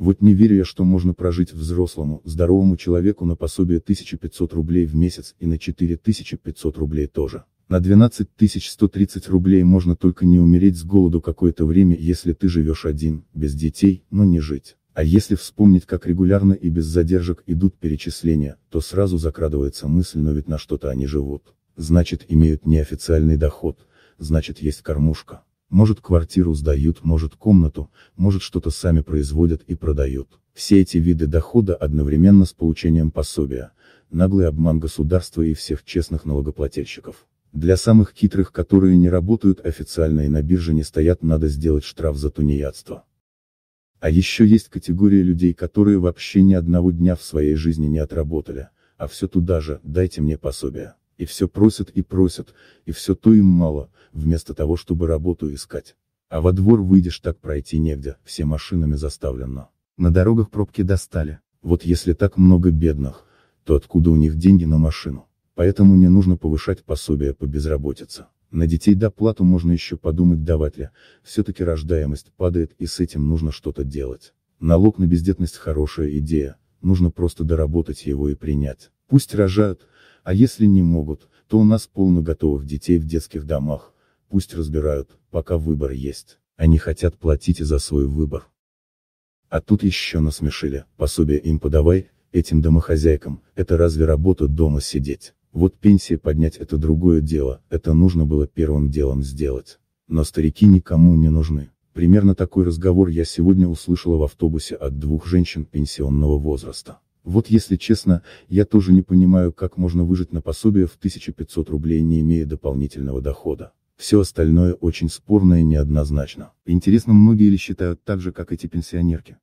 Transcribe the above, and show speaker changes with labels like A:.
A: Вот не верю я, что можно прожить взрослому, здоровому человеку на пособие 1500 рублей в месяц и на 4500 рублей тоже. На 12130 рублей можно только не умереть с голоду какое-то время, если ты живешь один, без детей, но не жить. А если вспомнить, как регулярно и без задержек идут перечисления, то сразу закрадывается мысль, но ведь на что-то они живут. Значит, имеют неофициальный доход, значит, есть кормушка. Может квартиру сдают, может комнату, может что-то сами производят и продают. Все эти виды дохода одновременно с получением пособия, наглый обман государства и всех честных налогоплательщиков. Для самых хитрых, которые не работают официально и на бирже не стоят, надо сделать штраф за тунеядство. А еще есть категория людей, которые вообще ни одного дня в своей жизни не отработали, а все туда же, дайте мне пособие и все просят и просят, и все то им мало, вместо того, чтобы работу искать. А во двор выйдешь так пройти негде, все машинами заставлено. На дорогах пробки достали. Вот если так много бедных, то откуда у них деньги на машину? Поэтому не нужно повышать пособие по безработице. На детей доплату можно еще подумать давать ли, все-таки рождаемость падает и с этим нужно что-то делать. Налог на бездетность хорошая идея, нужно просто доработать его и принять. Пусть рожают, а если не могут, то у нас полно готовых детей в детских домах, пусть разбирают, пока выбор есть. Они хотят платить и за свой выбор. А тут еще насмешили, пособие им подавай, этим домохозяйкам, это разве работа дома сидеть? Вот пенсии поднять это другое дело, это нужно было первым делом сделать. Но старики никому не нужны. Примерно такой разговор я сегодня услышала в автобусе от двух женщин пенсионного возраста. Вот если честно, я тоже не понимаю, как можно выжить на пособие в 1500 рублей, не имея дополнительного дохода. Все остальное очень спорно и неоднозначно. Интересно, многие ли считают так же, как эти пенсионерки?